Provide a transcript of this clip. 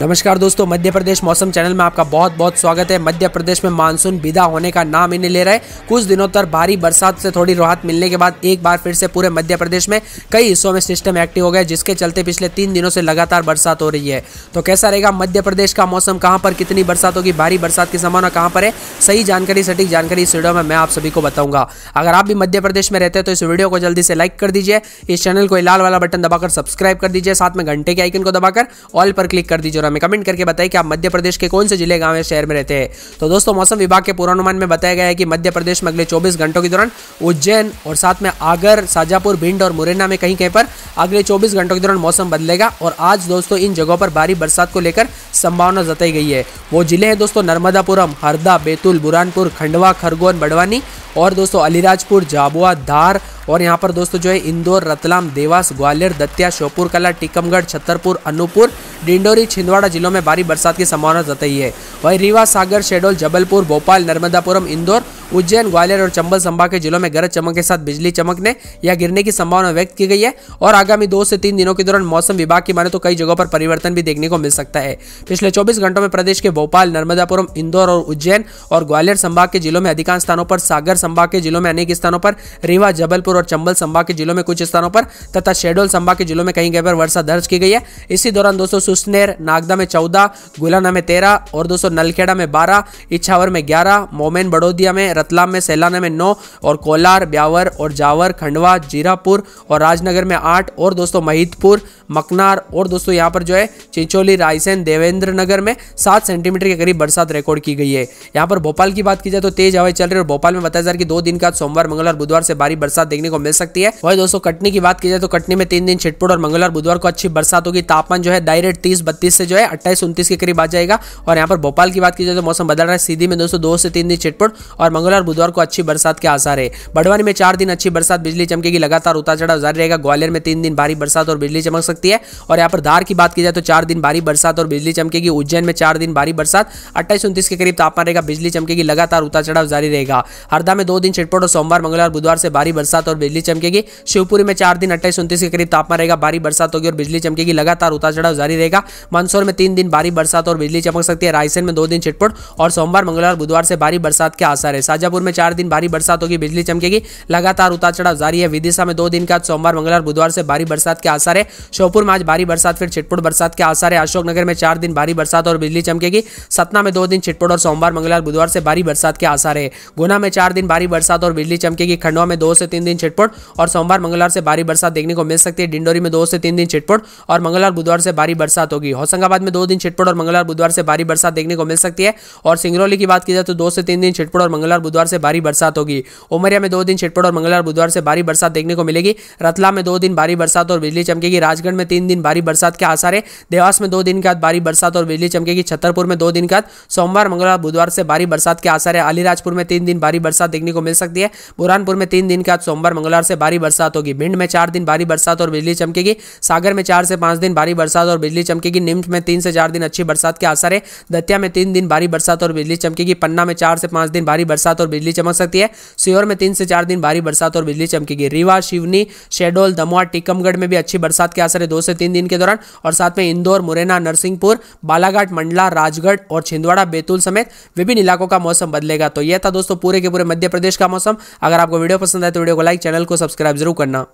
नमस्कार दोस्तों मध्य प्रदेश मौसम चैनल में आपका बहुत बहुत स्वागत है मध्य प्रदेश में मानसून विदा होने का नाम ही नहीं ले रहा है कुछ दिनों तक भारी बरसात से थोड़ी राहत मिलने के बाद एक बार फिर से पूरे मध्य प्रदेश में कई हिस्सों में सिस्टम एक्टिव हो गया जिसके चलते पिछले तीन दिनों से लगातार बरसात हो रही है तो कैसा रहेगा मध्य प्रदेश का मौसम कहाँ पर कितनी बरसात होगी भारी बरसात की संभावना कहाँ पर है सही जानकारी सटीक जानकारी इस वीडियो में मैं आप सभी को बताऊंगा अगर आप भी मध्य प्रदेश में रहते हैं तो इस वीडियो को जल्दी से लाइक कर दीजिए इस चैनल को लाल वाला बटन दबाकर सब्सक्राइब कर दीजिए साथ में घंटे के आइकन को दबाकर ऑल पर क्लिक कर दीजिए हमें कमेंट करके बताइए कि आप मध्य प्रदेश के कौन से जिले गांव या शहर में रहते हैं तो दोस्तों मौसम विभाग के पूर्वानुमान में बताया गया है कि मध्य प्रदेश में अगले चौबीस घंटों के दौरान उज्जैन और साथ में आगर साजापुर भिंड और मुरैना में कहीं कहीं पर अगले चौबीस घंटों के दौरान मौसम बदलेगा और आज दोस्तों इन जगहों पर भारी बरसात को लेकर संभावना जताई गई है वो जिले हैं दोस्तों नर्मदापुरम हरदा बैतूल बुरानपुर खंडवा खरगोन बड़वानी और दोस्तों अलीराजपुर झाबुआ धार और यहाँ पर दोस्तों जो है इंदौर रतलाम देवास ग्वालियर दतिया श्योपुर कला टीकमगढ़ छतरपुर अनूपपुर डिंडोरी छिंदवाड़ा जिलों में भारी बरसात की संभावना जताई है वहीं रीवा सागर शहडोल जबलपुर भोपाल नर्मदापुरम इंदौर उज्जैन ग्वालियर और चंबल संभाग के जिलों में गरज चमक के साथ बिजली चमकने या गिरने की संभावना व्यक्त की गई है और आगामी दो से तीन दिनों के दौरान मौसम विभाग की माने तो कई जगहों पर परिवर्तन भी देखने को मिल सकता है पिछले चौबीस घंटों में प्रदेश के भोपाल नर्मदापुरम इंदौर और उज्जैन और ग्वालियर संभाग के जिलों में अधिकांश स्थानों पर सागर संभाग के जिलों में अनेक स्थानों पर रीवा जबलपुर और चंबल संभाग के जिलों में कुछ स्थानों पर तथा शेडोल संभाग के जिलों में कहीं कहीं पर वर्षा दर्ज की गई है इसी दौरान दोस्तों सुस्नेर नागदा में चौदह गुलाना में तेरह और दोस्तों नलखेड़ा में बारह इच्छावर में ग्यारह मोमेन बड़ोदिया में रतलाम में सैलाना में नौ और कोलार ब्यावर और जावर खंडवा जीरापुर और राजनगर में आठ और दोस्तों महितपुर मकनार और दोस्तों यहाँ पर जो है चिंचोली रायसेन देवेंद्र नगर में सात सेंटीमीटर के करीब बरसात रिकॉर्ड की गई है यहाँ पर भोपाल की बात की जाए तो तेज हवाएं चल रही है भोपाल में बताया जा रहा है कि दो दिन का सोमवार मंगलवार बुधवार से भारी बरसात देखने को मिल सकती है वही दोस्तों कटनी की बात की जाए तो कटनी में तीन दिन छिटपुट और मंगलवार बुधवार को अच्छी बरसात होगी तापमान जो है डायरेक्ट तीस बत्तीस से जो है अट्ठाईस उन्तीस के करीब आ जाएगा और यहाँ पर भोपाल की बात की जाए तो मौसम बदल रहा है सीधी में दोस्तों दो से तीन दिन छिटपुट और मंगलवार बुधवार को अच्छी बरसात के आसार है बड़वानी में चार दिन अच्छी बरसात बिजली चमकेगी लगातार उतार चढ़ाव जारी रहेगा ग्वालियर में तीन दिन भारी बरसात और बिजली चमक सकती है और यहाँ पर धार की बात की जाए तो चार दिन भारी बरसात और बिजली चमकेगी उज्जैन में चार दिन भारी बरसात अट्ठाईस उन्तीस के करीब तापमान रहेगा बिजली चमकेगी लगातार उतार चढ़ाव जारी रहेगा हरदा में दो दिन छिटपुट और सोमवार मंगलवार बुधवार से भारी बरसात और बिजली चमकेगी शिवपुरी में चार दिन अट्ठाईस उन्तीस के करीब तापमान रहेगा भारी बरसात होगी और बिजली चमकेगी लगातार उतार चढ़ाव जारी रहेगा मंदसौर में तीन दिन भारी बरसात और बिजली चमक सकती है रायसेन में दो दिन छिटपुट और सोमवार मंगलवार बुधवार से भारी बरसात के आसार है शाजापुर में चार दिन भारी बरसात होगी बिजली चमकेगी लगातार उतार चढ़ाव जारी है विदिशा में दो दिन का सोमवार मंगलवार बुधवार से भारी बरसात के आसार है श्योपुर में आज भारी बरसात फिर छिटपुट बरसात के आसार है अशोकनगर में चार दिन भारी बरसात और बिजली चमकेगी सतना में दो दिन छिटपुट और सोमवार मंगलवार बुधवार से भारी बरसात के आसार है गुना में चार दिन भारी बरसात और बिजली चमकेगी खंडवा में दो से तीन दिन छिटपुट और सोमवार मंगलवार से भारी बरसात देखने को मिल सकती है डिंडोरी में दो से तीन दिन छिटपुट और मंगलवार बुधवार से भारी बरसात होगी होशंगाबाद में दो दिन छिटपुट और मंगलवार बुधवार से भारी बरसात देखने को मिल सकती है और सिंगरौली की बात की जाए तो दो से तीन दिन छिटपुट और मंगलवार बुधवार से भारी बरसात होगी उमरिया में दो दिन छिटपुट और मंगलवार बुधवार से भारी बरसात देखने को मिलेगी रतला में दो दिन भारी बरसात और बिजली चमकेगी राजगढ़ में तीन दिन भारी बरसात के आसार है देवास में दो दिन के बाद भारी बरसात और बिजली चमकेगी छतरपुर में दो दिन के बाद सोमवार मंगलवार बुधवार से भारी बरसात के आसार है अलीराजपुर में तीन दिन भारी बरसात देखने को मिल सकती है बुरहानपुर में तीन दिन के बाद सोमवार मंगलवार से भारी बरसात होगी भिंड में चार दिन भारी बरसात और बिजली चमकेगी सागर में चार से पांच दिन भारी बरसात और बिजली चमकेगी निम्स में तीन से चार दिन अच्छी बरसात के आसार है दतिया में तीन दिन भारी बरसात और बिजली चमकेगी पन्ना में चार से पांच दिन भारी बरसात और बिजली चमक सकती है सीहोर में तीन से चार दिन भारी बरसात और बिजली चमकेगी रीवा शिवनी शेडोल दमोह टीकमगढ़ में भी अच्छी बरसात के आसार दो से तीन दिन के दौरान और साथ में इंदौर मुरैना नरसिंहपुर बालाघाट मंडला राजगढ़ और छिंदवाड़ा बैतूल समेत विभिन्न इलाकों का मौसम बदलेगा तो यह था दोस्तों पूरे के पूरे मध्य प्रदेश का मौसम अगर आपको वीडियो पसंद आए तो वीडियो को लाइक चैनल को सब्सक्राइब जरूर करना